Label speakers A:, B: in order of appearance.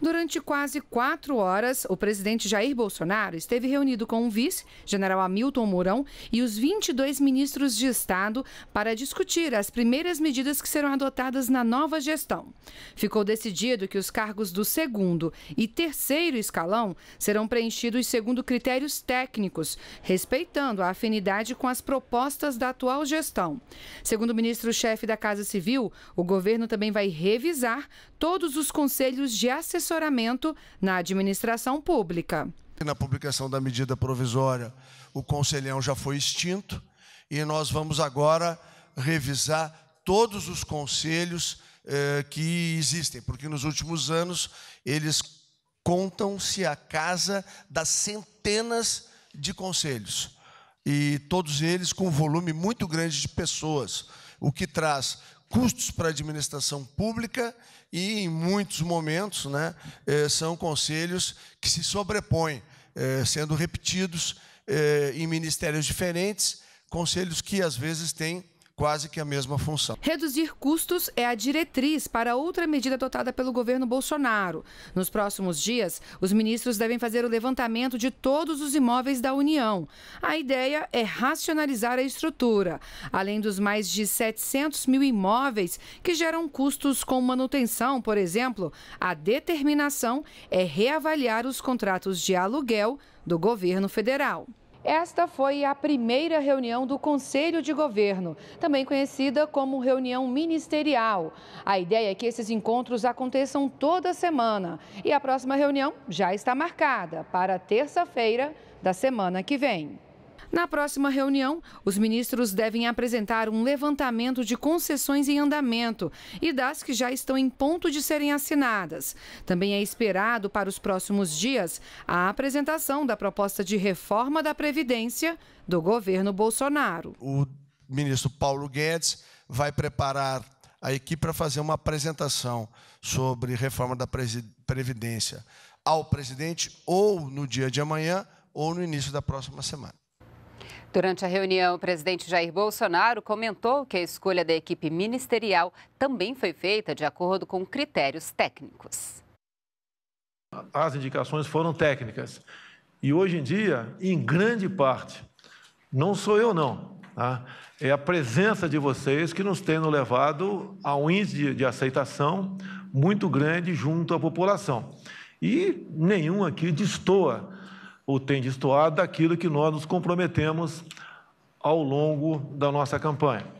A: Durante quase quatro horas, o presidente Jair Bolsonaro esteve reunido com o vice, general Hamilton Mourão, e os 22 ministros de Estado para discutir as primeiras medidas que serão adotadas na nova gestão. Ficou decidido que os cargos do segundo e terceiro escalão serão preenchidos segundo critérios técnicos, respeitando a afinidade com as propostas da atual gestão. Segundo o ministro-chefe da Casa Civil, o governo também vai revisar todos os conselhos de assessoria assessoramento na administração pública.
B: Na publicação da medida provisória, o conselhão já foi extinto e nós vamos agora revisar todos os conselhos eh, que existem, porque nos últimos anos eles contam-se a casa das centenas de conselhos e todos eles com um volume muito grande de pessoas, o que traz custos para a administração pública e, em muitos momentos, né, eh, são conselhos que se sobrepõem, eh, sendo repetidos eh, em ministérios diferentes, conselhos que, às vezes, têm quase que a mesma função.
A: Reduzir custos é a diretriz para outra medida adotada pelo governo Bolsonaro. Nos próximos dias, os ministros devem fazer o levantamento de todos os imóveis da União. A ideia é racionalizar a estrutura, além dos mais de 700 mil imóveis que geram custos com manutenção, por exemplo. A determinação é reavaliar os contratos de aluguel do governo federal. Esta foi a primeira reunião do Conselho de Governo, também conhecida como reunião ministerial. A ideia é que esses encontros aconteçam toda semana e a próxima reunião já está marcada para terça-feira da semana que vem. Na próxima reunião, os ministros devem apresentar um levantamento de concessões em andamento e das que já estão em ponto de serem assinadas. Também é esperado para os próximos dias a apresentação da proposta de reforma da Previdência do governo Bolsonaro.
B: O ministro Paulo Guedes vai preparar a equipe para fazer uma apresentação sobre reforma da Previdência ao presidente ou no dia de amanhã ou no início da próxima semana.
A: Durante a reunião, o presidente Jair Bolsonaro comentou que a escolha da equipe ministerial também foi feita de acordo com critérios técnicos.
C: As indicações foram técnicas. E hoje em dia, em grande parte, não sou eu não, tá? é a presença de vocês que nos tem levado a um índice de aceitação muito grande junto à população. E nenhum aqui destoa ou tem destoado daquilo que nós nos comprometemos ao longo da nossa campanha.